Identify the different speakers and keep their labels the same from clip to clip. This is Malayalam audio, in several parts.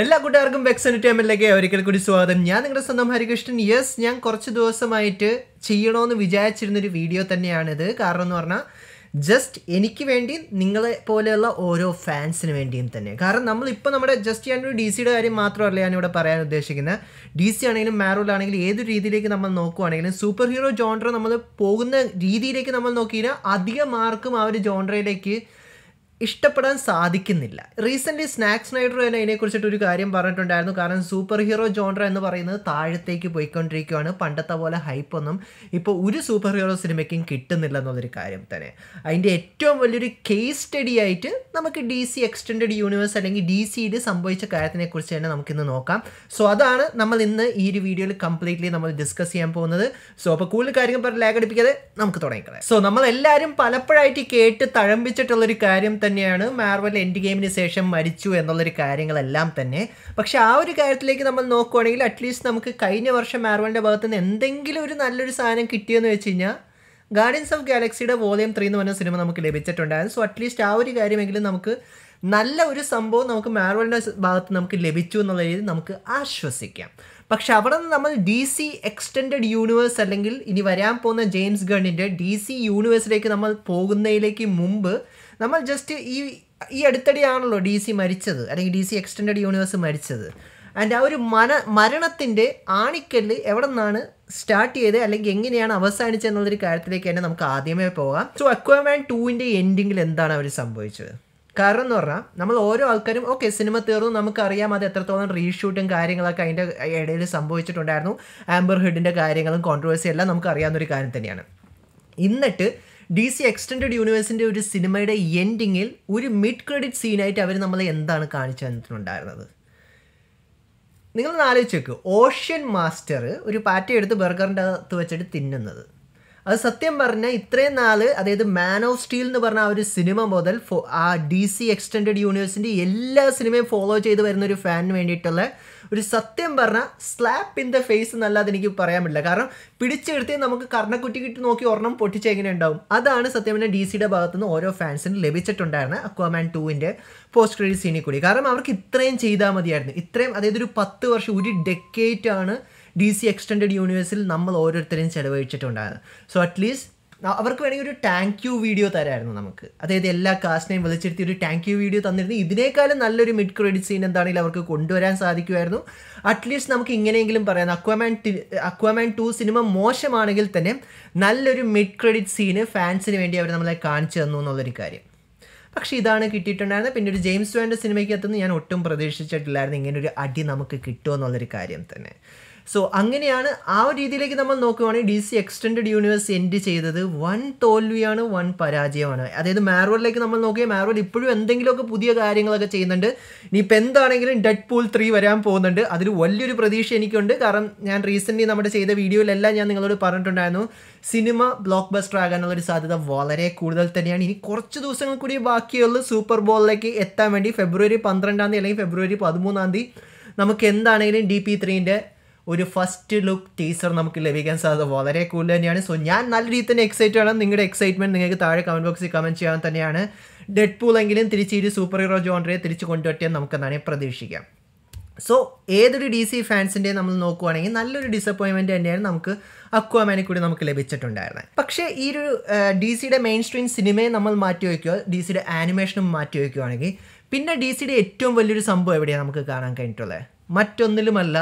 Speaker 1: എല്ലാ കൂട്ടുകാർക്കും വെക്സ് എന്റർടൈൻമെന്റിലേക്ക് ഒരിക്കൽ കൂടി സ്വാഗതം ഞാൻ നിങ്ങളുടെ സ്വന്തം ഹരികൃഷ്ണൻ യെസ് ഞാൻ കുറച്ച് ദിവസമായിട്ട് ചെയ്യണമെന്ന് വിചാരിച്ചിരുന്നൊരു വീഡിയോ തന്നെയാണിത് കാരണം എന്ന് പറഞ്ഞാൽ ജസ്റ്റ് എനിക്ക് വേണ്ടി നിങ്ങളെ പോലെയുള്ള ഓരോ ഫാൻസിന് വേണ്ടിയും തന്നെ കാരണം നമ്മളിപ്പോൾ നമ്മുടെ ജസ്റ്റ് ഞാൻ ഒരു ഡി സിയുടെ കാര്യം മാത്രമല്ല ഞാനിവിടെ പറയാൻ ഉദ്ദേശിക്കുന്നത് ഡി സി ആണെങ്കിലും മാരോലാണെങ്കിലും ഏത് രീതിയിലേക്ക് നമ്മൾ നോക്കുവാണെങ്കിലും സൂപ്പർ ഹീറോ ജോൺഡർ നമ്മൾ പോകുന്ന രീതിയിലേക്ക് നമ്മൾ നോക്കിയാൽ അധിക മാർക്കും ആ ഒരു ജോൺഡറയിലേക്ക് ഇഷ്ടപ്പെടാൻ സാധിക്കുന്നില്ല റീസെൻ്റ് സ്നാക്സ് നൈഡർ തന്നെ ഇതിനെക്കുറിച്ചിട്ട് ഒരു കാര്യം പറഞ്ഞിട്ടുണ്ടായിരുന്നു കാരണം സൂപ്പർ ഹീറോ ജോൺറ എന്ന് പറയുന്നത് താഴത്തേക്ക് പോയിക്കൊണ്ടിരിക്കുകയാണ് പണ്ടത്തെ പോലെ ഹൈപ്പൊന്നും ഇപ്പോൾ ഒരു സൂപ്പർ ഹീറോ സിനിമയ്ക്കും കിട്ടുന്നില്ല എന്നുള്ളൊരു കാര്യം തന്നെ അതിൻ്റെ ഏറ്റവും വലിയൊരു കേസ് സ്റ്റഡി ആയിട്ട് നമുക്ക് ഡി സി എക്സ്റ്റെൻഡ് യൂണിവേഴ്സ് അല്ലെങ്കിൽ ഡി സിയിൽ സംഭവിച്ച കാര്യത്തിനെക്കുറിച്ച് തന്നെ നമുക്കിന്ന് നോക്കാം സോ അതാണ് നമ്മൾ ഇന്ന് ഈ ഒരു വീഡിയോയിൽ കംപ്ലീറ്റ്ലി നമ്മൾ ഡിസ്കസ് ചെയ്യാൻ പോകുന്നത് സോ അപ്പോൾ കൂടുതൽ കാര്യങ്ങൾ പറഞ്ഞ് ലാഗടിപ്പിക്കാതെ നമുക്ക് തുടങ്ങിക്കളെ സോ നമ്മളെല്ലാവരും പലപ്പോഴായിട്ട് കേട്ട് തഴമ്പിച്ചിട്ടുള്ളൊരു കാര്യം തന്നെയാണ് മാർവൽ എൻഡ് ഗെയിമിന് ശേഷം മരിച്ചു എന്നുള്ളൊരു കാര്യങ്ങളെല്ലാം തന്നെ പക്ഷെ ആ ഒരു കാര്യത്തിലേക്ക് നമ്മൾ നോക്കുവാണെങ്കിൽ അറ്റ്ലീസ്റ്റ് നമുക്ക് കഴിഞ്ഞ വർഷം മാർവലിൻ്റെ ഭാഗത്തു നിന്ന് എന്തെങ്കിലും ഒരു നല്ലൊരു സാധനം കിട്ടിയെന്ന് വെച്ച് കഴിഞ്ഞാൽ ഗാർഡിയൻസ് ഓഫ് ഗാലക്സിയുടെ വോളിയം ത്രീ എന്ന് പറഞ്ഞ സിനിമ നമുക്ക് ലഭിച്ചിട്ടുണ്ടായിരുന്നു സോ അറ്റ്ലീസ്റ്റ് ആ ഒരു കാര്യമെങ്കിലും നമുക്ക് നല്ല ഒരു സംഭവം നമുക്ക് മാർവലിൻ്റെ ഭാഗത്ത് നമുക്ക് ലഭിച്ചു എന്നുള്ള രീതിയിൽ നമുക്ക് ആശ്വസിക്കാം പക്ഷെ അവിടെ നിന്ന് നമ്മൾ ഡി സി എക്സ്റ്റെൻഡ് യൂണിവേഴ്സ് അല്ലെങ്കിൽ ഇനി വരാൻ പോകുന്ന ജെയിംസ് ഗണ്ണിൻ്റെ ഡി സി യൂണിവേഴ്സിലേക്ക് നമ്മൾ പോകുന്നതിലേക്ക് മുമ്പ് നമ്മൾ ജസ്റ്റ് ഈ ഈ അടുത്തടിയാണല്ലോ ഡി സി മരിച്ചത് അല്ലെങ്കിൽ ഡി സി എക്സ്റ്റെൻഡ് യൂണിവേഴ്സ് മരിച്ചത് ആൻഡ് ആ ഒരു മന മരണത്തിൻ്റെ ആണിക്കല്ല് എവിടെ നിന്നാണ് സ്റ്റാർട്ട് ചെയ്ത് അല്ലെങ്കിൽ എങ്ങനെയാണ് അവസാനിച്ചെന്നുള്ളൊരു കാര്യത്തിലേക്ക് തന്നെ നമുക്ക് ആദ്യമേ പോകാം സോ അക്വാമാൻ ടൂവിൻ്റെ എൻഡിങ്ങിൽ എന്താണ് അവർ സംഭവിച്ചത് കാരണം എന്ന് പറഞ്ഞാൽ നമ്മൾ ഓരോ ആൾക്കാരും ഓക്കെ സിനിമ തീർന്നു നമുക്കറിയാം അത് എത്രത്തോളം റീഷൂട്ടും കാര്യങ്ങളൊക്കെ അതിൻ്റെ ഇടയിൽ സംഭവിച്ചിട്ടുണ്ടായിരുന്നു ആംബർ ഹെഡിൻ്റെ കാര്യങ്ങളും കോൺട്രവേഴ്സി എല്ലാം നമുക്ക് അറിയാവുന്ന ഒരു കാര്യം തന്നെയാണ് എന്നിട്ട് ഡി സി എക്സ്റ്റൻഡ് യൂണിവേഴ്സിൻ്റെ ഒരു സിനിമയുടെ എൻഡിങ്ങിൽ ഒരു മിഡ് ക്രെഡിറ്റ് സീനായിട്ട് അവർ നമ്മളെ എന്താണ് കാണിച്ചു തന്നിട്ടുണ്ടായിരുന്നത് നിങ്ങളൊന്ന് ആലോചിച്ച് നോക്ക് ഓഷ്യൻ മാസ്റ്റർ ഒരു പാറ്റ എടുത്ത് ബർഗറിൻ്റെ അകത്ത് വെച്ചിട്ട് തിന്നുന്നത് അത് സത്യം പറഞ്ഞാൽ ഇത്രയും നാൾ അതായത് മാൻ ഓഫ് സ്റ്റീൽ എന്ന് പറഞ്ഞ ആ ഒരു സിനിമ മുതൽ ആ ഡി സി എക്സ്റ്റെൻഡഡ് യൂണിവേഴ്സിൻ്റെ എല്ലാ സിനിമയും ഫോളോ ചെയ്ത് വരുന്ന ഒരു ഫാനിന് വേണ്ടിയിട്ടുള്ള ഒരു സത്യം പറഞ്ഞാൽ സ്ലാപ്പ് ഇൻ ദ ഫേസ് എന്നല്ലാതെ എനിക്ക് പറയാൻ പറ്റില്ല കാരണം പിടിച്ചെടുത്തേ നമുക്ക് കർണക്കുറ്റി കിട്ടി നോക്കി ഒരെണ്ണം എങ്ങനെ ഉണ്ടാവും അതാണ് സത്യം പറഞ്ഞാൽ ഡി സിയുടെ ഭാഗത്തു നിന്ന് ഓരോ ഫാൻസിന് ലഭിച്ചിട്ടുണ്ടായിരുന്ന അക്വാമാൻ ടൂവിൻ്റെ പോസ്റ്റ് ക്രെഡിറ്റ് സീനിൽ കൂടി കാരണം അവർക്ക് ഇത്രയും ചെയ്താൽ മതിയായിരുന്നു ഇത്രയും അതായത് ഒരു പത്ത് വർഷം ഒരു ഡെക്കേറ്റ് ആണ് ഡി സി എക്സ്റ്റെൻഡ് യൂണിവേഴ്സിൽ നമ്മൾ ഓരോരുത്തരെയും ചെലവഴിച്ചിട്ടുണ്ടായിരുന്നു സോ അറ്റ്ലീസ്റ്റ് അവർക്ക് വേണമെങ്കിൽ ഒരു താങ്ക് യു വീഡിയോ തരായിരുന്നു നമുക്ക് അതായത് എല്ലാ കാസ്റ്റിനെയും വിളിച്ചിരുത്തി ഒരു താങ്ക് യു വീഡിയോ തന്നിരുന്നു ഇതിനേക്കാളും നല്ലൊരു മിഡ് ക്രെഡിറ്റ് സീൻ എന്താണെങ്കിലും അവർക്ക് കൊണ്ടുവരാൻ സാധിക്കുമായിരുന്നു അറ്റ്ലീസ്റ്റ് നമുക്ക് ഇങ്ങനെയെങ്കിലും പറയാം ടി അക്വമാൻ ടു സിനിമ മോശമാണെങ്കിൽ തന്നെ നല്ലൊരു മിഡ് ക്രെഡിറ്റ് സീന് ഫാൻസിന് വേണ്ടി അവർ നമ്മളെ കാണിച്ചു തന്നു എന്നുള്ളൊരു കാര്യം പക്ഷെ ഇതാണ് കിട്ടിയിട്ടുണ്ടായിരുന്നത് പിന്നെ ഒരു ജെയിംസ് വാൻ്റെ സിനിമയ്ക്കകത്തുനിന്ന് ഞാൻ ഒട്ടും പ്രതീക്ഷിച്ചിട്ടില്ലായിരുന്നു ഇങ്ങനൊരു അടി നമുക്ക് കിട്ടുമെന്നുള്ളൊരു കാര്യം തന്നെ സോ അങ്ങനെയാണ് ആ ഒരു രീതിയിലേക്ക് നമ്മൾ നോക്കുകയാണെങ്കിൽ D C extend universe end ചെയ്തത് വൺ തോൽവിയാണ് വൺ പരാജയമാണ് അതായത് മാർവലിലേക്ക് നമ്മൾ നോക്കിയാൽ മാർവൽ ഇപ്പോഴും എന്തെങ്കിലുമൊക്കെ പുതിയ കാര്യങ്ങളൊക്കെ ചെയ്യുന്നുണ്ട് ഇനിയിപ്പോൾ എന്താണെങ്കിലും ഡെഡ് പൂൾ ത്രീ വരാൻ പോകുന്നുണ്ട് അതിൽ വലിയൊരു പ്രതീക്ഷ എനിക്കുണ്ട് കാരണം ഞാൻ റീസെൻ്റ്ലി നമ്മുടെ ചെയ്ത വീഡിയോയിലെല്ലാം ഞാൻ നിങ്ങളോട് പറഞ്ഞിട്ടുണ്ടായിരുന്നു സിനിമ ബ്ലോക്ക് ബസ്റ്റർ ഒരു സാധ്യത വളരെ കൂടുതൽ തന്നെയാണ് ഇനി കുറച്ച് ദിവസങ്ങൾ കൂടി ബാക്കിയുള്ള സൂപ്പർ ബോളിലേക്ക് എത്താൻ വേണ്ടി ഫെബ്രുവരി പന്ത്രണ്ടാം തീയതി അല്ലെങ്കിൽ ഫെബ്രുവരി പതിമൂന്നാം തീയതി നമുക്ക് എന്താണെങ്കിലും ഡി പി ത്രീൻ്റെ ഒരു ഫസ്റ്റ് ലുക്ക് ടീസർ നമുക്ക് ലഭിക്കാൻ സാധ്യത വളരെ കൂടുതൽ തന്നെയാണ് സോ ഞാൻ നല്ല രീതിയിൽ തന്നെ എക്സൈറ്റഡ് ആണ് നിങ്ങളുടെ എക്സൈറ്റ്മെൻറ്റ് നിങ്ങൾക്ക് താഴെ കമൻറ്റ് ബോക്സിൽ കമൻറ്റ് ചെയ്യാൻ തന്നെയാണ് ഡെഡ് പൂളെങ്കിലും തിരിച്ച് ഈ സൂപ്പർ ഹീറോ ജോൺറെ തിരിച്ച് നമുക്ക് നമുക്കെന്നാണ് പ്രതീക്ഷിക്കാം സോ ഏതൊരു ഡി സി ഫാൻസിൻ്റെ നമ്മൾ നോക്കുവാണെങ്കിൽ നല്ലൊരു ഡിസപ്പോയിൻമെൻറ്റ് തന്നെയാണ് നമുക്ക് അക്വാമാനെ കൂടി നമുക്ക് ലഭിച്ചിട്ടുണ്ടായിരുന്നത് പക്ഷേ ഈ ഒരു ഡി സിയുടെ മെയിൻ സ്ട്രീം സിനിമയെ നമ്മൾ മാറ്റി വയ്ക്കുക ഡി സിയുടെ ആനിമേഷനും മാറ്റി വയ്ക്കുകയാണെങ്കിൽ പിന്നെ ഡി സിയുടെ ഏറ്റവും വലിയൊരു സംഭവം എവിടെയാണ് നമുക്ക് കാണാൻ കഴിഞ്ഞിട്ടുള്ളത് മറ്റൊന്നിലുമല്ല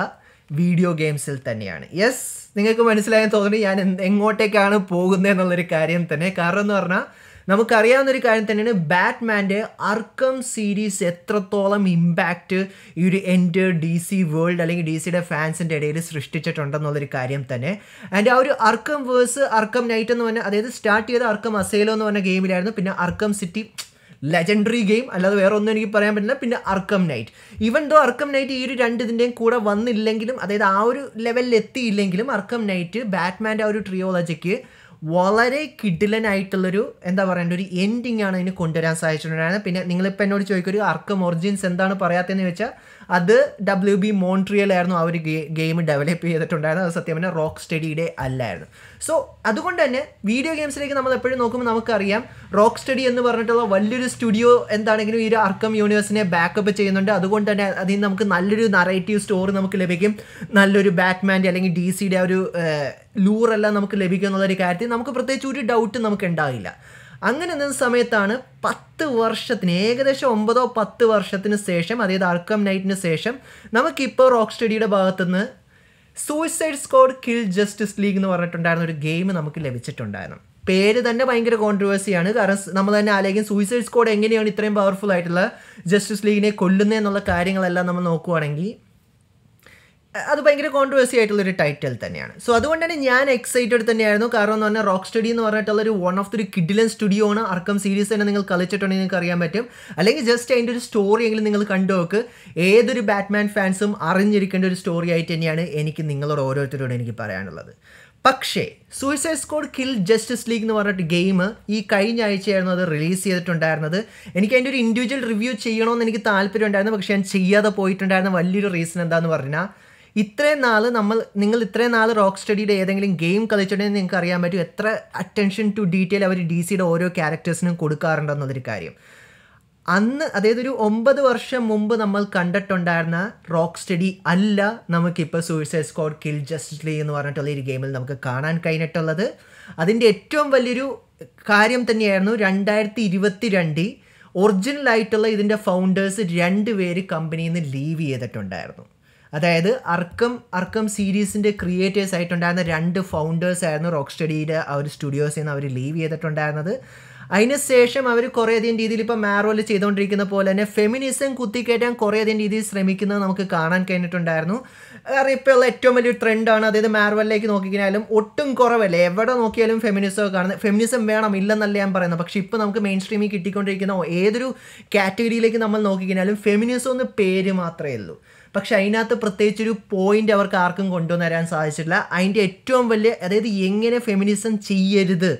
Speaker 1: വീഡിയോ ഗെയിംസിൽ തന്നെയാണ് യെസ് നിങ്ങൾക്ക് മനസ്സിലായെന്ന് തോന്നുന്നു ഞാൻ എങ്ങോട്ടേക്കാണ് പോകുന്നത് എന്നുള്ളൊരു കാര്യം തന്നെ കാരണം എന്ന് പറഞ്ഞാൽ നമുക്കറിയാവുന്ന ഒരു കാര്യം തന്നെയാണ് ബാറ്റ്മാൻ്റെ അർക്കം സീരീസ് എത്രത്തോളം ഇമ്പാക്റ്റ് ഈ ഒരു എൻ്റെ ഡി സി വേൾഡ് അല്ലെങ്കിൽ ഡി സിയുടെ ഫാൻസിൻ്റെ ഇടയിൽ സൃഷ്ടിച്ചിട്ടുണ്ടെന്നുള്ളൊരു കാര്യം തന്നെ ആൻഡ് ആ ഒരു അർക്കം വേഴ്സ് അർക്കം നൈറ്റ് എന്ന് പറഞ്ഞാൽ അതായത് സ്റ്റാർട്ട് ചെയ്ത അർക്കം അസേലോ എന്ന് പറഞ്ഞ ഗെയിമിലായിരുന്നു പിന്നെ അർക്കം സിറ്റി ലെജൻഡറി ഗെയിം അല്ലാതെ വേറെ ഒന്നും എനിക്ക് പറയാൻ പറ്റില്ല പിന്നെ Arkham knight even though Arkham knight ഈ ഒരു രണ്ട് ഇതിൻ്റെയും കൂടെ വന്നില്ലെങ്കിലും അതായത് ആ ഒരു ലെവലിൽ എത്തിയില്ലെങ്കിലും അർക്കം നൈറ്റ് ബാറ്റ്മാൻ്റെ ആ ഒരു ട്രിയോളജിക്ക് വളരെ കിഡിലനായിട്ടുള്ളൊരു എന്താ പറയേണ്ട ഒരു എൻഡിങ് ആണ് അതിന് കൊണ്ടുവരാൻ സാധിച്ചിട്ടുണ്ടായിരുന്നത് പിന്നെ നിങ്ങളിപ്പോൾ എന്നോട് ചോദിക്കൊരു അർക്കം ഒറിജിൻസ് എന്താണ് പറയാത്തതെന്ന് വെച്ചാൽ അത് ഡബ്ല്യു ബി മോൺട്രിയലായിരുന്നു ആ ഒരു ഗെയിം ഡെവലപ്പ് ചെയ്തിട്ടുണ്ടായിരുന്നത് അത് സത്യം പറഞ്ഞാൽ റോക്ക് സ്റ്റഡിയുടെ അല്ലായിരുന്നു സോ അതുകൊണ്ട് തന്നെ വീഡിയോ ഗെയിംസിലേക്ക് നമ്മൾ എപ്പോഴും നോക്കുമ്പോൾ നമുക്കറിയാം റോക്ക് സ്റ്റഡി എന്ന് പറഞ്ഞിട്ടുള്ള വലിയൊരു സ്റ്റുഡിയോ എന്താണെങ്കിലും ഈ ഒരു അർക്കം യൂണിവേഴ്സിനെ ബാക്കപ്പ് ചെയ്യുന്നുണ്ട് അതുകൊണ്ട് തന്നെ അതിൽ നിന്ന് നമുക്ക് നല്ലൊരു നറേറ്റീവ് സ്റ്റോറി നമുക്ക് ലഭിക്കും നല്ലൊരു ബാറ്റ്മാൻ്റെ അല്ലെങ്കിൽ ഡി സിയുടെ ഒരു ലൂറെല്ലാം നമുക്ക് എന്നുള്ളൊരു കാര്യത്തിൽ നമുക്ക് പ്രത്യേകിച്ച് ഒരു ഡൗട്ട് നമുക്ക് ഉണ്ടാകില്ല അങ്ങനെ നിന്ന സമയത്താണ് പത്ത് വർഷത്തിന് ഏകദേശം ഒമ്പതോ പത്ത് വർഷത്തിന് ശേഷം അതായത് അർക്കം നൈറ്റിന് ശേഷം നമുക്കിപ്പോൾ റോക്ക് സ്റ്റഡിയുടെ ഭാഗത്തുനിന്ന് suicide squad kill justice league എന്ന് പറഞ്ഞിട്ടുണ്ടായിരുന്ന ഒരു ഗെയിം നമുക്ക് ലഭിച്ചിട്ടുണ്ടായിരുന്നു പേര് തന്നെ ഭയങ്കര കോൺട്രവേഴ്സിയാണ് കാരണം നമ്മൾ തന്നെ ആലേഖ്യം സൂയിസൈഡ് സ്കോഡ് എങ്ങനെയാണ് ഇത്രയും പവർഫുൾ ആയിട്ടുള്ള ജസ്റ്റിസ് ലീഗിനെ കൊല്ലുന്നത് എന്നുള്ള കാര്യങ്ങളെല്ലാം നമ്മൾ നോക്കുകയാണെങ്കിൽ അത് ഭയങ്കര കോൺട്രവേഴ്സി ആയിട്ടുള്ളൊരു ടൈറ്റിൽ തന്നെയാണ് സോ അതുകൊണ്ട് തന്നെ ഞാൻ എക്സൈറ്റഡ് തന്നെയായിരുന്നു കാരണം എന്ന് പറഞ്ഞാൽ റോക്ക് സ്റ്റഡി എന്ന് പറഞ്ഞിട്ടുള്ള ഒരു വൺ ഓഫ് ദി കിഡിലൻ സ്റ്റുഡിയോ ആണ് അർക്കം സീരീസ് തന്നെ നിങ്ങൾ കളിച്ചിട്ടുണ്ടെങ്കിൽ നിങ്ങൾക്ക് അറിയാൻ പറ്റും അല്ലെങ്കിൽ ജസ്റ്റ് അതിൻ്റെ ഒരു സ്റ്റോറി എങ്കിലും നിങ്ങൾ കണ്ടു നോക്ക് ഏതൊരു ബാറ്റ്മാൻ ഫാൻസും അറിഞ്ഞിരിക്കേണ്ട ഒരു സ്റ്റോറി ആയിട്ട് തന്നെയാണ് എനിക്ക് നിങ്ങളോട് ഓരോരുത്തരോട് എനിക്ക് പറയാനുള്ളത് പക്ഷേ suicide squad kill justice league എന്ന് പറഞ്ഞിട്ട് ഗെയിം ഈ കഴിഞ്ഞ ആഴ്ചയായിരുന്നു അത് റിലീസ് ചെയ്തിട്ടുണ്ടായിരുന്നത് എനിക്ക് അതിൻ്റെ ഒരു ഇൻഡിവിജ്വൽ റിവ്യൂ ചെയ്യണമെന്ന് എനിക്ക് താല്പര്യം ഉണ്ടായിരുന്നു പക്ഷേ ഞാൻ ചെയ്യാതെ പോയിട്ടുണ്ടായിരുന്ന വലിയൊരു റീസൺ എന്താണെന്ന് പറഞ്ഞാൽ ഇത്രയും നാൾ നമ്മൾ നിങ്ങൾ ഇത്രയും നാൾ റോക്ക് സ്റ്റഡിയുടെ ഏതെങ്കിലും ഗെയിം കളിച്ചിട്ടുണ്ടെങ്കിൽ നിങ്ങൾക്ക് അറിയാൻ പറ്റും എത്ര അറ്റൻഷൻ ടു ഡീറ്റെയിൽ അവർ ഡി സിയുടെ ഓരോ ക്യാരക്ടേഴ്സിനും കൊടുക്കാറുണ്ടെന്നൊരു കാര്യം അന്ന് അതായത് ഒരു ഒമ്പത് വർഷം മുമ്പ് നമ്മൾ കണ്ടിട്ടുണ്ടായിരുന്ന റോക്ക് സ്റ്റഡി അല്ല നമുക്കിപ്പോൾ suicide squad kill justice league എന്ന് പറഞ്ഞിട്ടുള്ള ഒരു ഗെയിമിൽ നമുക്ക് കാണാൻ കഴിഞ്ഞിട്ടുള്ളത് അതിൻ്റെ ഏറ്റവും വലിയൊരു കാര്യം തന്നെയായിരുന്നു രണ്ടായിരത്തി ഇരുപത്തി രണ്ടിൽ ഒറിജിനലായിട്ടുള്ള ഇതിൻ്റെ ഫൗണ്ടേഴ്സ് രണ്ട് പേര് കമ്പനിയിൽ നിന്ന് ലീവ് ചെയ്തിട്ടുണ്ടായിരുന്നു അതായത് അർക്കം അർക്കം സീരീസിൻ്റെ ക്രിയേറ്റേഴ്സ് ആയിട്ടുണ്ടായിരുന്ന രണ്ട് ഫൗണ്ടേഴ്സ് ആയിരുന്നു റോക്ക് സ്റ്റഡിയുടെ ആ ഒരു സ്റ്റുഡിയോസിൽ നിന്ന് അവർ ലീവ് ചെയ്തിട്ടുണ്ടായിരുന്നത് അതിനുശേഷം അവർ കുറേയധികം രീതിയിൽ ഇപ്പോൾ മാരോയിൽ ചെയ്തുകൊണ്ടിരിക്കുന്ന പോലെ തന്നെ ഫെമിനിസം കുത്തിക്കയറ്റാൻ കുറേയധികം രീതിയിൽ ശ്രമിക്കുന്നത് നമുക്ക് കാണാൻ കഴിഞ്ഞിട്ടുണ്ടായിരുന്നു കാരണം ഇപ്പോൾ ഉള്ള ഏറ്റവും വലിയ ട്രെൻഡാണ് അതായത് മാർവലിലേക്ക് നോക്കിക്കഴിഞ്ഞാലും ഒട്ടും കുറവല്ല എവിടെ നോക്കിയാലും ഫെമിനിസം കാണുന്നത് ഫെമിനിസം വേണം ഇല്ലെന്നല്ല ഞാൻ പറയുന്നത് പക്ഷേ ഇപ്പോൾ നമുക്ക് മെയിൻ സ്ട്രീമിൽ കിട്ടിക്കൊണ്ടിരിക്കുന്ന ഏതൊരു കാറ്റഗറിയിലേക്ക് നമ്മൾ നോക്കിക്കഴിഞ്ഞാലും ഫെമിനിസം എന്ന പേര് മാത്രമേ ഉള്ളൂ പക്ഷെ അതിനകത്ത് പ്രത്യേകിച്ചൊരു പോയിന്റ് അവർക്ക് ആർക്കും കൊണ്ടുവന്നരാൻ സാധിച്ചിട്ടില്ല അതിൻ്റെ ഏറ്റവും വലിയ അതായത് എങ്ങനെ ഫെമിനിസം ചെയ്യരുത്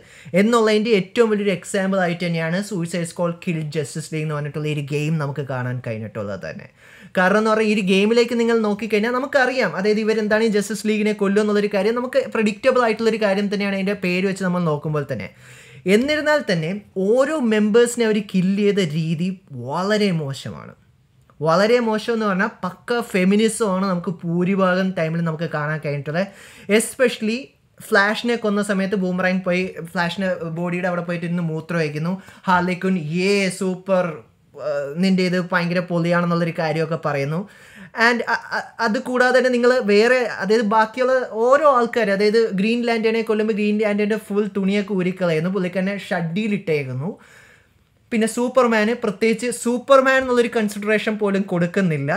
Speaker 1: എന്നുള്ളതിൻ്റെ ഏറ്റവും വലിയൊരു എക്സാമ്പിൾ ആയിട്ട് തന്നെയാണ് suicide squad kill justice league എന്ന് പറഞ്ഞിട്ടുള്ള ഒരു ഗെയിം നമുക്ക് കാണാൻ കഴിഞ്ഞിട്ടുള്ളത് തന്നെ കാരണം എന്ന് പറഞ്ഞാൽ ഈ ഗെയിമിലേക്ക് നിങ്ങൾ നോക്കിക്കഴിഞ്ഞാൽ നമുക്കറിയാം അതായത് ഇവരെന്താണ് ഈ ജസ്റ്റിസ് ലീഗിനെ കൊല്ലും എന്നുള്ളൊരു കാര്യം നമുക്ക് പ്രഡിക്റ്റബിൾ ആയിട്ടുള്ളൊരു കാര്യം തന്നെയാണ് അതിൻ്റെ പേര് വെച്ച് നമ്മൾ നോക്കുമ്പോൾ തന്നെ എന്നിരുന്നാൽ തന്നെ ഓരോ മെമ്പേഴ്സിനെ അവർ കില്ല് ചെയ്ത രീതി വളരെ മോശമാണ് വളരെ മോശം എന്ന് പറഞ്ഞാൽ പക്ക ഫെമിനിസമാണ് നമുക്ക് ഭൂരിഭാഗം ടൈമിൽ നമുക്ക് കാണാൻ കഴിഞ്ഞിട്ടുള്ളത് എസ്പെഷ്യലി ഫ്ലാഷിനെ കൊന്ന സമയത്ത് ബൂമറാങ് പോയി ഫ്ലാഷിനെ ബോഡിയുടെ അവിടെ പോയിട്ട് ഇന്ന് മൂത്രം വയ്ക്കുന്നു ഹാർലിക്കുൻ ഏ സൂപ്പർ നിൻ്റെ ഇത് ഭയങ്കര പൊളിയാണെന്നുള്ളൊരു കാര്യമൊക്കെ പറയുന്നു ആൻഡ് അത് കൂടാതെ തന്നെ നിങ്ങൾ വേറെ അതായത് ബാക്കിയുള്ള ഓരോ ആൾക്കാർ അതായത് ഗ്രീൻ ലാൻഡേനെ കൊല്ലുമ്പോൾ ഗ്രീൻ ലാൻഡേൻ്റെ ഫുൾ തുണിയൊക്കെ ഊരിക്കളയുന്നു പുള്ളിക്കാരനെ ഷഡ്ഡിയിലിട്ടേക്കുന്നു പിന്നെ സൂപ്പർമാന് പ്രത്യേകിച്ച് സൂപ്പർമാൻ എന്നുള്ളൊരു കൺസിഡറേഷൻ പോലും കൊടുക്കുന്നില്ല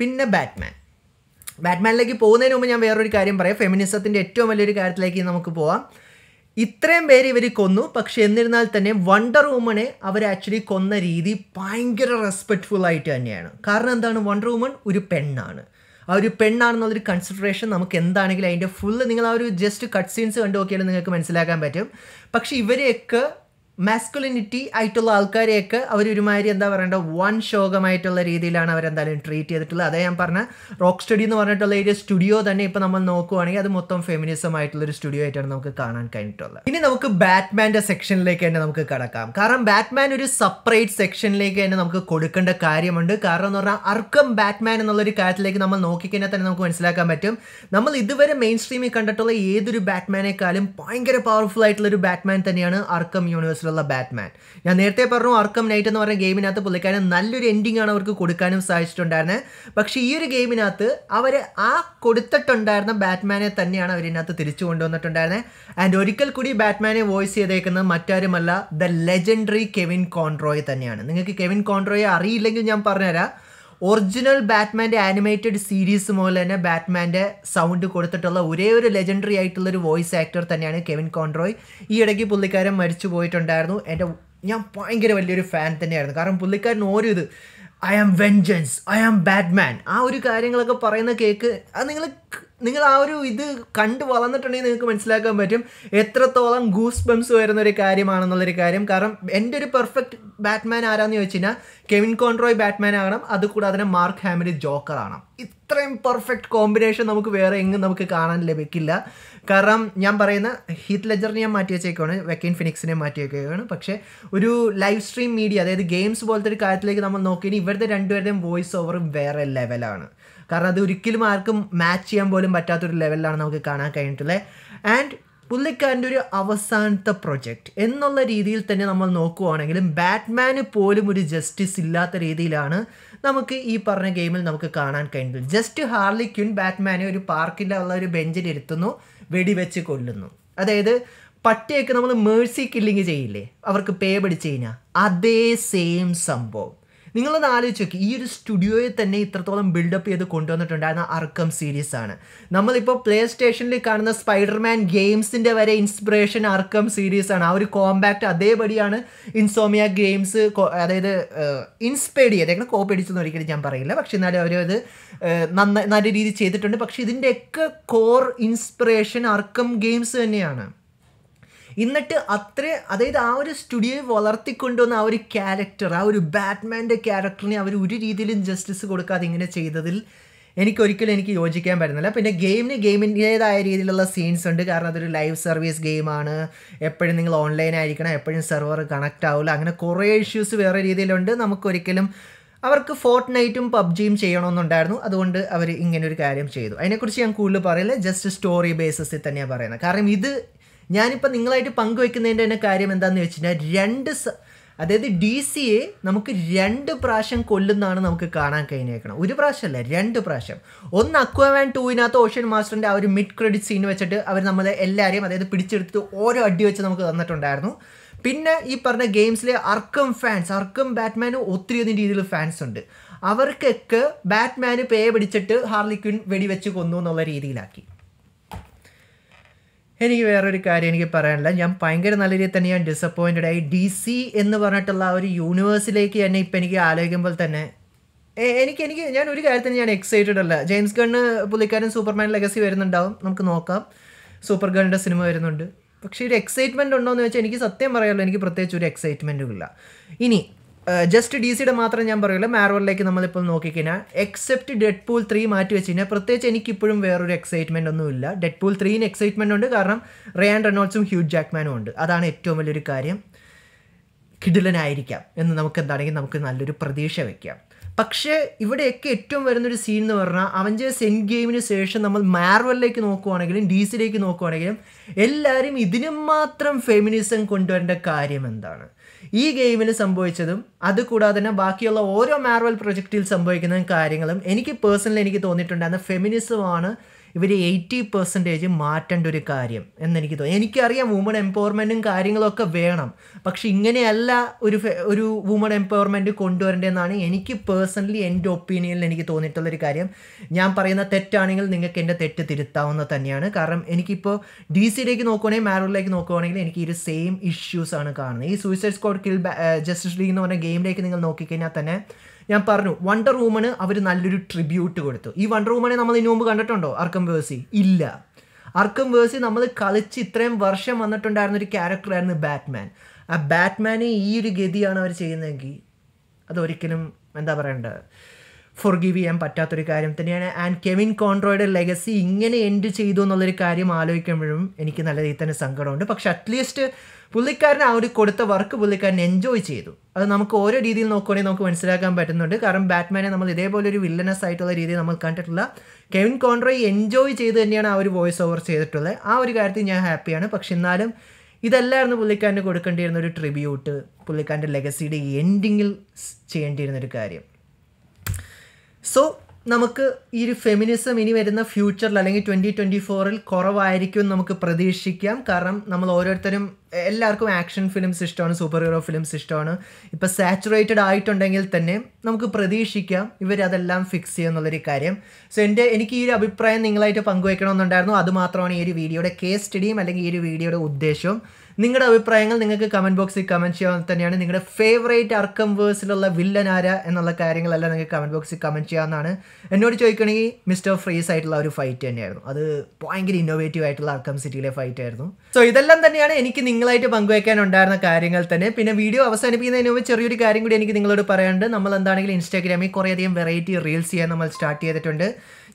Speaker 1: പിന്നെ ബാറ്റ്മാൻ ബാറ്റ്മാനിലേക്ക് പോകുന്നതിന് മുമ്പ് ഞാൻ വേറൊരു കാര്യം പറയാം ഫെമിനിസത്തിൻ്റെ ഏറ്റവും വലിയൊരു കാര്യത്തിലേക്ക് നമുക്ക് പോവാം ഇത്രയും പേര് ഇവർ കൊന്നു പക്ഷെ എന്നിരുന്നാൽ തന്നെ വണ്ടർ വുമനെ അവർ ആക്ച്വലി കൊന്ന രീതി ഭയങ്കര റെസ്പെക്റ്റ്ഫുൾ ആയിട്ട് തന്നെയാണ് കാരണം എന്താണ് വണ്ടർ വുമൺ ഒരു പെണ്ണാണ് ആ ഒരു പെണ്ണാണെന്നുള്ളൊരു കൺസിഡറേഷൻ നമുക്ക് എന്താണെങ്കിലും അതിൻ്റെ ഫുള്ള് നിങ്ങൾ ആ ഒരു ജസ്റ്റ് കട്ട് സീൻസ് കണ്ടു നോക്കിയാലും നിങ്ങൾക്ക് മനസ്സിലാക്കാൻ പറ്റും പക്ഷേ ഇവരെയൊക്കെ മാസ്കുലിനിറ്റി ആയിട്ടുള്ള ആൾക്കാരെയൊക്കെ അവർ ഒരുമാതിരി എന്താ പറയേണ്ട വൺ ശോകമായിട്ടുള്ള രീതിയിലാണ് അവരെന്തായാലും ട്രീറ്റ് ചെയ്തിട്ടുള്ളത് അതേ ഞാൻ പറഞ്ഞ റോക്ക് സ്റ്റുഡിയോ എന്ന് പറഞ്ഞിട്ടുള്ള ഒരു സ്റ്റുഡിയോ തന്നെ ഇപ്പോൾ നമ്മൾ നോക്കുവാണെങ്കിൽ അത് മൊത്തം ഫെമിനിസം ആയിട്ടുള്ള ഒരു സ്റ്റുഡിയോ ആയിട്ടാണ് നമുക്ക് കാണാൻ കഴിഞ്ഞിട്ടുള്ളത് ഇനി നമുക്ക് ബാറ്റ്മാൻ്റെ സെക്ഷനിലേക്ക് തന്നെ നമുക്ക് കടക്കാം കാരണം ബാറ്റ്മാൻ ഒരു സെപ്പറേറ്റ് സെക്ഷനിലേക്ക് തന്നെ നമുക്ക് കൊടുക്കേണ്ട കാര്യമുണ്ട് കാരണം എന്ന് പറഞ്ഞാൽ അർക്കം ബാറ്റ്മാൻ എന്നുള്ളൊരു കാര്യത്തിലേക്ക് നമ്മൾ നോക്കിക്കഴിഞ്ഞാൽ തന്നെ നമുക്ക് മനസ്സിലാക്കാൻ പറ്റും നമ്മൾ ഇതുവരെ മെയിൻ സ്ട്രീമിൽ കണ്ടിട്ടുള്ള ഏതൊരു ബാറ്റ്മാനേക്കാളും ഭയങ്കര പവർഫുൾ ആയിട്ടുള്ള ഒരു ബാറ്റ്മാൻ തന്നെയാണ് അർക്കം യൂണിവേഴ്സ് യൂണിവേഴ്സിലുള്ള ബാറ്റ്മാൻ ഞാൻ നേരത്തെ പറഞ്ഞു ആർക്കം നൈറ്റ് എന്ന് പറഞ്ഞ ഗെയിമിനകത്ത് പുള്ളിക്കാരൻ നല്ലൊരു എൻഡിങ് ആണ് അവർക്ക് കൊടുക്കാനും സാധിച്ചിട്ടുണ്ടായിരുന്നത് പക്ഷേ ഈ ഒരു ഗെയിമിനകത്ത് അവർ ആ കൊടുത്തിട്ടുണ്ടായിരുന്ന ബാറ്റ്മാനെ തന്നെയാണ് അവരിനകത്ത് തിരിച്ചു കൊണ്ടുവന്നിട്ടുണ്ടായിരുന്നത് ആൻഡ് ഒരിക്കൽ കൂടി ബാറ്റ്മാനെ വോയിസ് ചെയ്തേക്കുന്നത് മറ്റാരുമല്ല ദ ലെജൻഡറി കെവിൻ കോൺട്രോയ് തന്നെയാണ് നിങ്ങൾക്ക് കെവിൻ കോൺട്രോയെ അറിയില്ലെങ്കിൽ ഞാൻ പറഞ്ഞുതരാം ഒറിജിനൽ ബാറ്റ്മാൻ്റെ ആനിമേറ്റഡ് സീരീസ് മുതൽ തന്നെ ബാറ്റ്മാൻ്റെ സൗണ്ട് കൊടുത്തിട്ടുള്ള ഒരേ ഒരു ലെജൻഡറി ആയിട്ടുള്ള ഒരു വോയിസ് ആക്ടർ തന്നെയാണ് കെവിൻ കോൺട്രോയ് ഈ ഇടയ്ക്ക് പുള്ളിക്കാരൻ മരിച്ചു പോയിട്ടുണ്ടായിരുന്നു എൻ്റെ ഞാൻ ഭയങ്കര വലിയൊരു ഫാൻ തന്നെയായിരുന്നു കാരണം പുള്ളിക്കാരൻ ഓരോ ഇത് I am vengeance I am Batman ആ ഒരു കാര്യങ്ങളൊക്കെ പറയുന്ന കേക്ക് അത് നിങ്ങൾ നിങ്ങൾ ആ ഒരു ഇത് കണ്ട് വളർന്നിട്ടുണ്ടെങ്കിൽ നിങ്ങൾക്ക് മനസ്സിലാക്കാൻ പറ്റും എത്രത്തോളം ഗൂസ് ബംസ് വരുന്ന ഒരു കാര്യമാണെന്നുള്ളൊരു കാര്യം കാരണം എൻ്റെ ഒരു പെർഫെക്റ്റ് ബാറ്റ്മാൻ ആരാന്ന് ചോദിച്ചു കഴിഞ്ഞാൽ കെവിൻ കോൺട്രോയ് ബാറ്റ്മാൻ ആകണം അതുകൂടാതെ മാർക്ക് ഹാമിലി ജോക്കർ ആണ് ഇത്രയും പെർഫെക്റ്റ് കോമ്പിനേഷൻ നമുക്ക് വേറെ എങ്ങും നമുക്ക് കാണാൻ ലഭിക്കില്ല കാരണം ഞാൻ പറയുന്ന ഹീത്ത് ലെജറിനെ ഞാൻ മാറ്റി വെച്ചേക്കാണ് വെക്കിൻ ഫിനിക്സിനെ മാറ്റി വെക്കുകയാണ് പക്ഷേ ഒരു ലൈവ് സ്ട്രീം മീഡിയ അതായത് ഗെയിംസ് പോലത്തെ ഒരു കാര്യത്തിലേക്ക് നമ്മൾ നോക്കിയാൽ ഇവരുടെ രണ്ടുപേരുടെയും വോയിസ് ഓവർ വേറെ ലെവലാണ് കാരണം അത് ഒരിക്കലും ആർക്കും മാച്ച് ചെയ്യാൻ പോലും പറ്റാത്തൊരു ലെവലിലാണ് നമുക്ക് കാണാൻ കഴിഞ്ഞിട്ടുള്ളത് ആൻഡ് പുള്ളിക്കാരൻ്റെ ഒരു അവസാനത്തെ പ്രൊജക്റ്റ് എന്നുള്ള രീതിയിൽ തന്നെ നമ്മൾ നോക്കുവാണെങ്കിലും ബാറ്റ്മാന് പോലും ഒരു ജസ്റ്റിസ് ഇല്ലാത്ത രീതിയിലാണ് നമുക്ക് ഈ പറഞ്ഞ ഗെയിമിൽ നമുക്ക് കാണാൻ കഴിഞ്ഞു ജസ്റ്റ് ഹാർലി ക്യുൻ ബാറ്റ്മാനെ ഒരു പാർക്കിലുള്ള ഒരു ബെഞ്ചിലിരുത്തുന്നു വെടിവെച്ച് കൊല്ലുന്നു അതായത് പട്ടിയൊക്കെ നമ്മൾ മേഴ്സി കില്ലിങ് ചെയ്യില്ലേ അവർക്ക് പേ പിടിച്ച് കഴിഞ്ഞാൽ അതേ സെയിം സംഭവം നിങ്ങളൊന്ന് ആലോചിച്ച് നോക്കി ഈ ഒരു സ്റ്റുഡിയോയെ തന്നെ ഇത്രത്തോളം ബിൽഡപ്പ് ചെയ്ത് കൊണ്ടുവന്നിട്ടുണ്ടായിരുന്ന അർക്കം സീരീസ് ആണ് നമ്മളിപ്പോൾ പ്ലേ സ്റ്റേഷനിൽ കാണുന്ന സ്പൈഡർമാൻ ഗെയിംസിൻ്റെ വരെ ഇൻസ്പിറേഷൻ അർക്കം സീരീസ് ആണ് ആ ഒരു കോമ്പാക്റ്റ് അതേപടിയാണ് ഇൻസോമിയ ഗെയിംസ് അതായത് ഇൻസ്പയർഡ് ചെയ്തേക്കണം കോപ്പി അടിച്ചെന്ന് ഒരിക്കലും ഞാൻ പറയില്ല പക്ഷെ എന്നാലും അവരത് നന്ന നല്ല രീതിയിൽ ചെയ്തിട്ടുണ്ട് പക്ഷേ ഇതിൻ്റെയൊക്കെ കോർ ഇൻസ്പിറേഷൻ അർക്കം ഗെയിംസ് തന്നെയാണ് എന്നിട്ട് അത്ര അതായത് ആ ഒരു സ്റ്റുഡിയോയെ വളർത്തിക്കൊണ്ടുവന്ന ആ ഒരു ക്യാരക്ടർ ആ ഒരു ബാറ്റ്മാൻ്റെ ക്യാരക്ടറിനെ അവർ ഒരു രീതിയിലും ജസ്റ്റിസ് കൊടുക്കാതെ ഇങ്ങനെ ചെയ്തതിൽ എനിക്കൊരിക്കലും എനിക്ക് യോജിക്കാൻ പറ്റുന്നില്ല പിന്നെ ഗെയിമിന് ഗെയിമിൻ്റേതായ രീതിയിലുള്ള സീൻസ് ഉണ്ട് കാരണം അതൊരു ലൈവ് സർവീസ് ഗെയിമാണ് എപ്പോഴും നിങ്ങൾ ഓൺലൈൻ ആയിരിക്കണം എപ്പോഴും സെർവർ കണക്റ്റ് ആവില്ല അങ്ങനെ കുറേ ഇഷ്യൂസ് വേറെ രീതിയിലുണ്ട് നമുക്കൊരിക്കലും അവർക്ക് ഫോർട്ട് നൈറ്റും പബ്ജിയും ചെയ്യണമെന്നുണ്ടായിരുന്നു അതുകൊണ്ട് അവർ ഇങ്ങനെ ഒരു കാര്യം ചെയ്തു അതിനെക്കുറിച്ച് ഞാൻ കൂടുതൽ പറയില്ല ജസ്റ്റ് സ്റ്റോറി ബേസിസിൽ തന്നെയാണ് പറയുന്നത് കാരണം ഇത് ഞാനിപ്പോൾ നിങ്ങളായിട്ട് പങ്കുവെക്കുന്നതിൻ്റെ തന്നെ കാര്യം എന്താണെന്ന് വെച്ച് കഴിഞ്ഞാൽ രണ്ട് അതായത് ഡി സിയെ നമുക്ക് രണ്ട് പ്രാവശ്യം കൊല്ലുന്നതാണ് നമുക്ക് കാണാൻ കഴിഞ്ഞേക്കണം ഒരു പ്രാവശ്യമല്ല രണ്ട് പ്രാവശ്യം ഒന്ന് അക്വാൻ ടൂവിനകത്ത് ഓഷ്യൻ മാസ്റ്ററിൻ്റെ ആ ഒരു മിഡ് ക്രെഡിറ്റ് സീൻ വെച്ചിട്ട് അവർ നമ്മളെ എല്ലാവരെയും അതായത് പിടിച്ചെടുത്ത് ഓരോ അടി വെച്ച് നമുക്ക് തന്നിട്ടുണ്ടായിരുന്നു പിന്നെ ഈ പറഞ്ഞ ഗെയിംസിലെ അർക്കം ഫാൻസ് അർക്കം ബാറ്റ്മാന് ഒത്തിരിയൊന്നും രീതിയിൽ ഫാൻസ് ഉണ്ട് അവർക്കൊക്കെ ബാറ്റ്മാന് പേ പിടിച്ചിട്ട് ഹാർലി വെടിവെച്ച് കൊന്നു എന്നുള്ള രീതിയിലാക്കി എനിക്ക് വേറൊരു കാര്യം എനിക്ക് പറയാനില്ല ഞാൻ ഭയങ്കര നല്ല രീതിയിൽ തന്നെ ഞാൻ ഡിസപ്പോയിൻറ്റഡ് ആയി ഡി സി എന്ന് പറഞ്ഞിട്ടുള്ള ആ ഒരു യൂണിവേഴ്സിലേക്ക് തന്നെ ഇപ്പം എനിക്ക് ആലോചിക്കുമ്പോൾ തന്നെ എനിക്ക് എനിക്ക് ഞാൻ ഒരു കാര്യത്തിന് ഞാൻ എക്സൈറ്റഡ് അല്ല ജെയിംസ് ഗണ്ണ് പുള്ളിക്കാരൻ സൂപ്പർമാൻ ലെഗസി വരുന്നുണ്ടാവും നമുക്ക് നോക്കാം സൂപ്പർ ഗണ്ണിൻ്റെ സിനിമ വരുന്നുണ്ട് പക്ഷേ ഒരു എക്സൈറ്റ്മെൻറ്റ് ഉണ്ടോ എന്ന് വെച്ചാൽ എനിക്ക് സത്യം പറയാമല്ലോ എനിക്ക് പ്രത്യേകിച്ച് ഒരു എക്സൈറ്റ്മെൻറ്റും ഇല്ല ഇനി ജസ്റ്റ് ഡി സിയുടെ മാത്രം ഞാൻ പറയുള്ളൂ മാർവലിലേക്ക് നമ്മളിപ്പോൾ നോക്കിക്കഴിഞ്ഞാൽ എക്സെപ്റ്റ് ഡെഡ് പൂൾ ത്രീ മാറ്റി വെച്ച് കഴിഞ്ഞാൽ പ്രത്യേകിച്ച് എനിക്കിപ്പോഴും വേറൊരു എക്സൈറ്റ്മെൻ്റ് ഇല്ല ഡെഡ് പൂൾ ത്രീന് എക്സൈറ്റ്മെൻ്റ് ഉണ്ട് കാരണം റയാൻ റെനോൾസും ഹ്യൂജ് ജാക്മാനും ഉണ്ട് അതാണ് ഏറ്റവും വലിയൊരു കാര്യം കിടിലനായിരിക്കാം എന്ന് നമുക്ക് എന്താണെങ്കിൽ നമുക്ക് നല്ലൊരു പ്രതീക്ഷ വയ്ക്കാം പക്ഷേ ഇവിടെയൊക്കെ ഏറ്റവും വരുന്നൊരു സീൻ എന്ന് പറഞ്ഞാൽ അവഞ്ചേഴ്സ് എൻ ഗെയിമിന് ശേഷം നമ്മൾ മാർവലിലേക്ക് നോക്കുവാണെങ്കിലും ഡി സിയിലേക്ക് നോക്കുവാണെങ്കിലും എല്ലാവരും ഇതിനും മാത്രം ഫെമിനിസം കൊണ്ടുവരേണ്ട കാര്യം എന്താണ് ഈ ഗെയിമിൽ സംഭവിച്ചതും അതുകൂടാതെ തന്നെ ബാക്കിയുള്ള ഓരോ മാർവൽ പ്രൊജക്റ്റിൽ സംഭവിക്കുന്ന കാര്യങ്ങളും എനിക്ക് പേഴ്സണലി എനിക്ക് തോന്നിയിട്ടുണ്ടായിരുന്ന ഫെമിനിസമാണ് ഇവർ എയ്റ്റി പെർസെൻറ്റേജ് മാറ്റേണ്ട ഒരു കാര്യം എന്നെനിക്ക് തോന്നി എനിക്കറിയാം വുമൺ എംപവർമെൻറ്റും കാര്യങ്ങളൊക്കെ വേണം പക്ഷെ ഇങ്ങനെയല്ല ഒരു ഒരു വുമൺ എംപവർമെൻറ്റ് കൊണ്ടുവരേണ്ടതെന്നാണ് എനിക്ക് പേഴ്സണലി എൻ്റെ ഒപ്പീനിയനിൽ എനിക്ക് തോന്നിയിട്ടുള്ളൊരു കാര്യം ഞാൻ പറയുന്ന തെറ്റാണെങ്കിൽ നിങ്ങൾക്ക് എൻ്റെ തെറ്റ് തിരുത്താവുന്ന തന്നെയാണ് കാരണം എനിക്കിപ്പോൾ ഡി സിയിലേക്ക് നോക്കുവാണെങ്കിൽ മാരോളിലേക്ക് നോക്കുവാണെങ്കിൽ എനിക്ക് ഈ ഒരു സെയിം ഇഷ്യൂസാണ് കാണുന്നത് ഈ suicide squad kill justice league എന്ന് പറഞ്ഞ ഗെയിമിലേക്ക് നിങ്ങൾ നോക്കിക്കഴിഞ്ഞാൽ തന്നെ ഞാൻ പറഞ്ഞു വണ്ടർ വുമണ് അവർ നല്ലൊരു ട്രിബ്യൂട്ട് കൊടുത്തു ഈ വണ്ടർ വുമണെ നമ്മൾ ഇനി മുമ്പ് കണ്ടിട്ടുണ്ടോ അർക്കം വേഴ്സി ഇല്ല അർക്കം വേഴ്സി നമ്മൾ കളിച്ച് ഇത്രയും വർഷം വന്നിട്ടുണ്ടായിരുന്ന ഒരു ക്യാരക്ടറായിരുന്നു ബാറ്റ്മാൻ ആ ബാറ്റ്മാനെ ഈ ഒരു ഗതിയാണ് അവർ ചെയ്യുന്നതെങ്കിൽ അതൊരിക്കലും എന്താ പറയണ്ടത് ഫൊർഗീവ് ചെയ്യാൻ പറ്റാത്തൊരു കാര്യം തന്നെയാണ് ആൻഡ് കെവിൻ കോൺട്രോയുടെ ലെഗസി ഇങ്ങനെ എൻഡ് ചെയ്തു എന്നുള്ളൊരു കാര്യം ആലോചിക്കുമ്പോഴും എനിക്ക് നല്ല രീതിയിൽ തന്നെ സങ്കടമുണ്ട് പക്ഷെ അറ്റ്ലീസ്റ്റ് പുള്ളിക്കാരൻ ആ ഒരു കൊടുത്ത വർക്ക് പുള്ളിക്കാരൻ എൻജോയ് ചെയ്തു അത് നമുക്ക് ഓരോ രീതിയിൽ നോക്കുകയാണെങ്കിൽ നമുക്ക് മനസ്സിലാക്കാൻ പറ്റുന്നുണ്ട് കാരണം ബാറ്റ്മാനെ നമ്മൾ ഇതേപോലെ ഒരു വില്ലനസ് ആയിട്ടുള്ള രീതിയിൽ നമ്മൾ കണ്ടിട്ടുള്ള കെവിൻ കോൺട്രോയ് എൻജോയ് ചെയ്ത് തന്നെയാണ് ആ ഒരു വോയിസ് ഓവർ ചെയ്തിട്ടുള്ളത് ആ ഒരു കാര്യത്തിൽ ഞാൻ ഹാപ്പിയാണ് പക്ഷെ എന്നാലും ഇതെല്ലാമായിരുന്നു പുള്ളിക്കാരന് കൊടുക്കേണ്ടിയിരുന്ന ഒരു ട്രിബ്യൂട്ട് പുള്ളിക്കാരൻ്റെ ലെഗസിയുടെ എൻഡിങ്ങിൽ ചെയ്യേണ്ടിയിരുന്നൊരു കാര്യം സോ നമുക്ക് ഈ ഒരു ഫെമിനിസം ഇനി വരുന്ന ഫ്യൂച്ചറിൽ അല്ലെങ്കിൽ ട്വൻറ്റി ട്വൻറ്റി ഫോറിൽ കുറവായിരിക്കും നമുക്ക് പ്രതീക്ഷിക്കാം കാരണം നമ്മൾ ഓരോരുത്തരും എല്ലാവർക്കും ആക്ഷൻ ഫിലിംസ് ഇഷ്ടമാണ് സൂപ്പർ ഹീറോ ഫിലിംസ് ഇഷ്ടമാണ് ഇപ്പോൾ സാച്ചുറേറ്റഡ് ആയിട്ടുണ്ടെങ്കിൽ തന്നെ നമുക്ക് പ്രതീക്ഷിക്കാം ഇവരതെല്ലാം ഫിക്സ് ചെയ്യുമെന്നുള്ളൊരു കാര്യം സോ എൻ്റെ എനിക്ക് ഈ ഒരു അഭിപ്രായം നിങ്ങളായിട്ട് പങ്കുവയ്ക്കണമെന്നുണ്ടായിരുന്നു അതുമാത്രമാണ് ഈ ഒരു വീഡിയോയുടെ കേസ് സ്റ്റഡിയും അല്ലെങ്കിൽ ഈ ഒരു വീഡിയോയുടെ ഉദ്ദേശവും നിങ്ങളുടെ അഭിപ്രായങ്ങൾ നിങ്ങൾക്ക് കമൻറ്റ് ബോക്സിൽ കമൻറ്റ് ചെയ്യാൻ തന്നെയാണ് നിങ്ങളുടെ ഫേവറേറ്റ് അർക്കം വേഴ്സിലുള്ള വില്ലൻ ആരാ എന്നുള്ള കാര്യങ്ങളെല്ലാം നിങ്ങൾക്ക് കമൻറ്റ് ബോക്സിൽ കമൻറ്റ് ചെയ്യാവുന്നതാണ് എന്നോട് ചോദിക്കണമെങ്കിൽ മിസ്റ്റർ ഫ്രീസ് ആയിട്ടുള്ള ഒരു ഫൈറ്റ് തന്നെയായിരുന്നു അത് ഭയങ്കര ഇന്നോവേറ്റീവ് ആയിട്ടുള്ള അർക്കം സിറ്റിയിലെ ഫൈറ്റ് ആയിരുന്നു സോ ഇതെല്ലാം തന്നെയാണ് എനിക്ക് നിങ്ങളായിട്ട് പങ്കുവയ്ക്കാനുണ്ടായിരുന്ന കാര്യങ്ങൾ തന്നെ പിന്നെ വീഡിയോ അവസാനിപ്പിക്കുന്നതിന് മുമ്പ് ചെറിയൊരു കാര്യം കൂടി എനിക്ക് നിങ്ങളോട് പറയാനുണ്ട് നമ്മൾ എന്താണെങ്കിലും ഇൻസ്റ്റാഗ്രാമിൽ കുറേയധികം വെറൈറ്റി റീൽസ് ചെയ്യാൻ നമ്മൾ സ്റ്റാർട്ട് ചെയ്തിട്ടുണ്ട്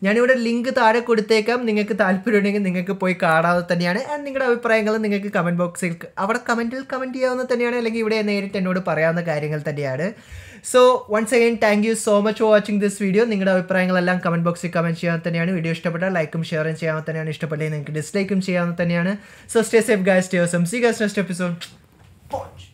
Speaker 1: ഞാനിവിടെ ലിങ്ക് താഴെ കൊടുത്തേക്കാം നിങ്ങൾക്ക് താല്പര്യമുണ്ടെങ്കിൽ നിങ്ങൾക്ക് പോയി കാണാതെ തന്നെയാണ് ആൻഡ് നിങ്ങളുടെ അഭിപ്രായങ്ങൾ നിങ്ങൾക്ക് കമൻറ്റ് ബോക്സിൽ അവിടെ കമൻറ്റിൽ കമൻറ്റ് ചെയ്യാവുന്ന തന്നെയാണ് അല്ലെങ്കിൽ ഇവിടെ നേരിട്ട് എന്നോട് പറയാവുന്ന കാര്യങ്ങൾ തന്നെയാണ് so once again thank you so much for watching this video നിങ്ങളുടെ അഭിപ്രായങ്ങളെല്ലാം കമൻറ്റ് ബോക്സിൽ കമൻറ്റ് ചെയ്യാൻ തന്നെയാണ് വീഡിയോ ഇഷ്ടപ്പെട്ടാൽ ലൈക്കും ഷെയറും ചെയ്യാൻ തന്നെയാണ് ഇഷ്ടപ്പെട്ടെങ്കിൽ നിങ്ങൾക്ക് ഡിസ്ലൈക്കും ചെയ്യാവുന്ന തന്നെയാണ് so stay safe guys stay see guys next episode